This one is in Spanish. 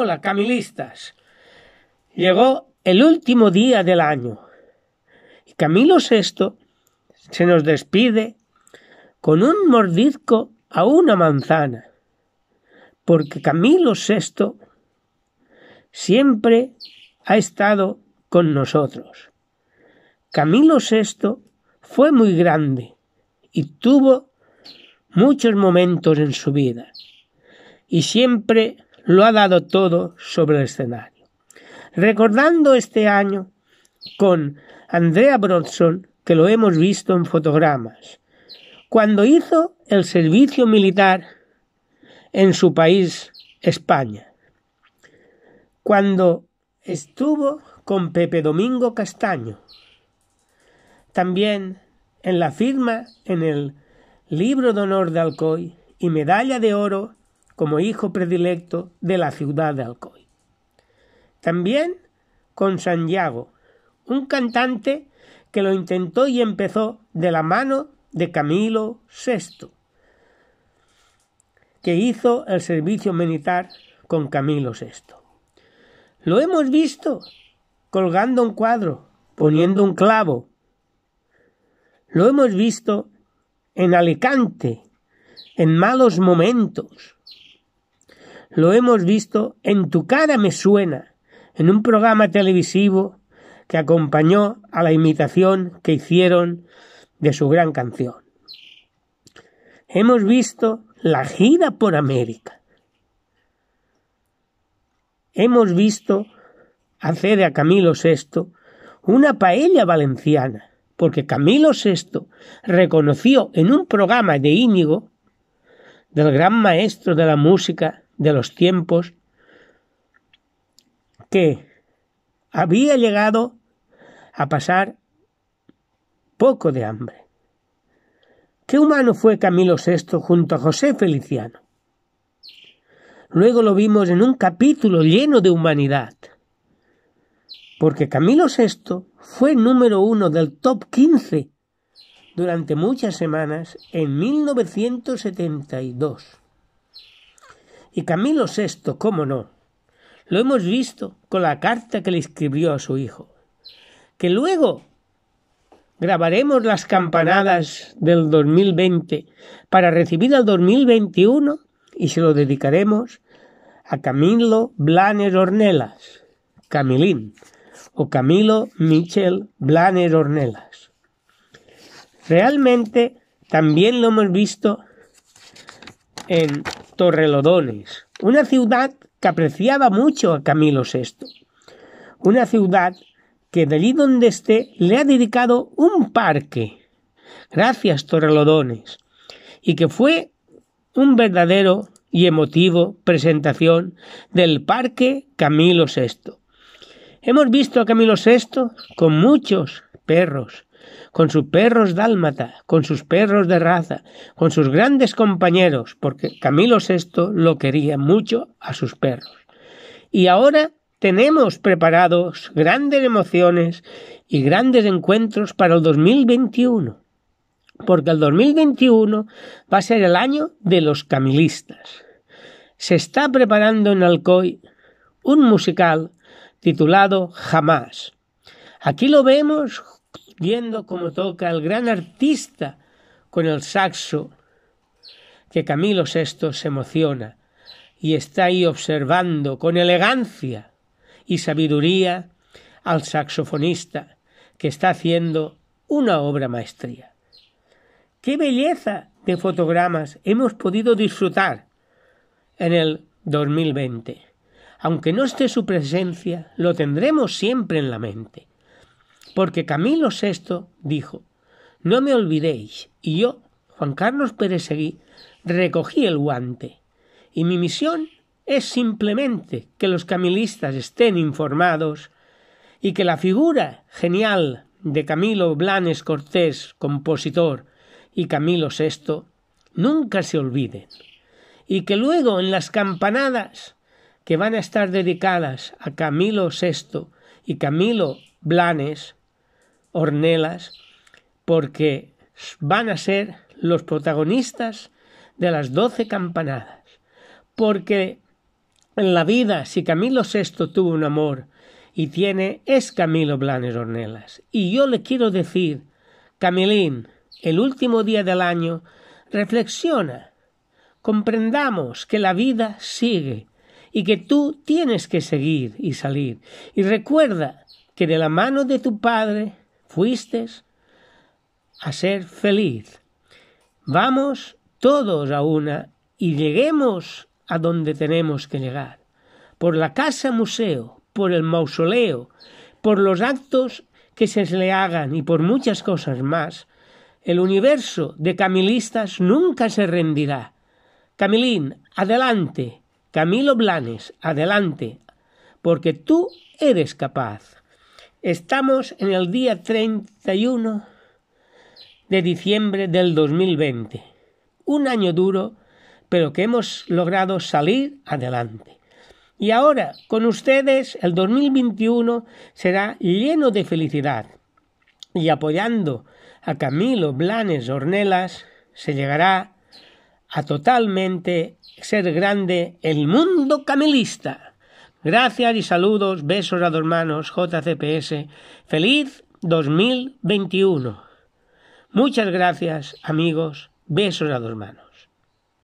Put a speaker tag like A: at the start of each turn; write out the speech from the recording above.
A: Hola, camilistas. Llegó el último día del año y Camilo VI se nos despide con un mordisco a una manzana, porque Camilo VI siempre ha estado con nosotros. Camilo VI fue muy grande y tuvo muchos momentos en su vida y siempre lo ha dado todo sobre el escenario. Recordando este año con Andrea Bronson, que lo hemos visto en fotogramas, cuando hizo el servicio militar en su país, España, cuando estuvo con Pepe Domingo Castaño, también en la firma en el Libro de Honor de Alcoy y Medalla de Oro como hijo predilecto de la ciudad de Alcoy. También con Santiago, un cantante que lo intentó y empezó de la mano de Camilo VI, que hizo el servicio militar con Camilo VI. Lo hemos visto colgando un cuadro, poniendo un clavo. Lo hemos visto en Alicante, en malos momentos lo hemos visto, en tu cara me suena, en un programa televisivo que acompañó a la imitación que hicieron de su gran canción. Hemos visto la gira por América. Hemos visto hacer a Camilo VI una paella valenciana, porque Camilo VI reconoció en un programa de Íñigo, del gran maestro de la música, de los tiempos, que había llegado a pasar poco de hambre. ¿Qué humano fue Camilo VI junto a José Feliciano? Luego lo vimos en un capítulo lleno de humanidad, porque Camilo VI fue número uno del top 15 durante muchas semanas en 1972. Y Camilo VI, cómo no, lo hemos visto con la carta que le escribió a su hijo, que luego grabaremos las campanadas del 2020 para recibir al 2021 y se lo dedicaremos a Camilo Blaner Ornelas, Camilín, o Camilo Michel Blaner Ornelas. Realmente también lo hemos visto en Torrelodones, una ciudad que apreciaba mucho a Camilo VI. Una ciudad que de allí donde esté le ha dedicado un parque. Gracias, Torrelodones. Y que fue un verdadero y emotivo presentación del Parque Camilo VI. Hemos visto a Camilo VI con muchos perros, con sus perros dálmata, con sus perros de raza, con sus grandes compañeros, porque Camilo VI lo quería mucho a sus perros. Y ahora tenemos preparados grandes emociones y grandes encuentros para el 2021, porque el 2021 va a ser el año de los camilistas. Se está preparando en Alcoy un musical titulado Jamás. Aquí lo vemos viendo cómo toca el gran artista con el saxo, que Camilo VI se emociona y está ahí observando con elegancia y sabiduría al saxofonista que está haciendo una obra maestría. ¡Qué belleza de fotogramas hemos podido disfrutar en el 2020! Aunque no esté su presencia, lo tendremos siempre en la mente. Porque Camilo VI dijo, no me olvidéis, y yo, Juan Carlos Pérez Seguí, recogí el guante. Y mi misión es simplemente que los camilistas estén informados y que la figura genial de Camilo Blanes Cortés, compositor, y Camilo VI, nunca se olviden. Y que luego en las campanadas que van a estar dedicadas a Camilo VI y Camilo Blanes, Ornelas, porque van a ser los protagonistas de las doce campanadas, porque en la vida, si Camilo VI tuvo un amor y tiene, es Camilo Blanes Ornelas. Y yo le quiero decir, Camilín, el último día del año, reflexiona, comprendamos que la vida sigue y que tú tienes que seguir y salir. Y recuerda que de la mano de tu Padre fuiste a ser feliz. Vamos todos a una y lleguemos a donde tenemos que llegar. Por la casa museo, por el mausoleo, por los actos que se le hagan y por muchas cosas más, el universo de camilistas nunca se rendirá. Camilín, adelante. Camilo Blanes, adelante. Porque tú eres capaz. Estamos en el día 31 de diciembre del 2020. Un año duro, pero que hemos logrado salir adelante. Y ahora, con ustedes, el 2021 será lleno de felicidad. Y apoyando a Camilo Blanes Ornelas, se llegará a totalmente ser grande el mundo camelista. Gracias y saludos, besos a dos manos, JCPS. Feliz 2021. Muchas gracias, amigos. Besos a dos manos.